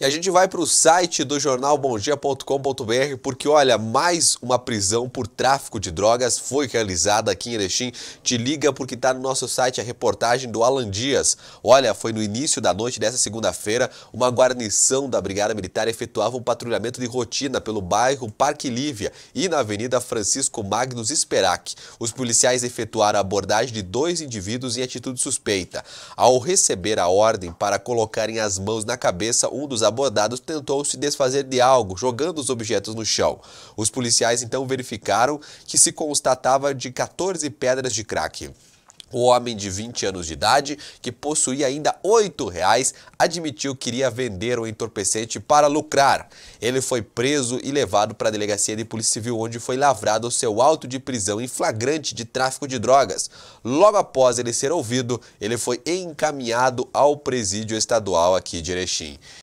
E a gente vai para o site do jornal bomdia.com.br porque, olha, mais uma prisão por tráfico de drogas foi realizada aqui em Erechim. Te liga porque está no nosso site a reportagem do Alan Dias. Olha, foi no início da noite dessa segunda-feira, uma guarnição da Brigada Militar efetuava um patrulhamento de rotina pelo bairro Parque Lívia e na Avenida Francisco Magnus Esperac. Os policiais efetuaram a abordagem de dois indivíduos em atitude suspeita. Ao receber a ordem para colocarem as mãos na cabeça, um dos abordados, tentou se desfazer de algo, jogando os objetos no chão. Os policiais então verificaram que se constatava de 14 pedras de crack. O homem de 20 anos de idade, que possuía ainda R$ reais, admitiu que iria vender o entorpecente para lucrar. Ele foi preso e levado para a delegacia de polícia civil, onde foi lavrado seu auto de prisão em flagrante de tráfico de drogas. Logo após ele ser ouvido, ele foi encaminhado ao presídio estadual aqui de Erechim.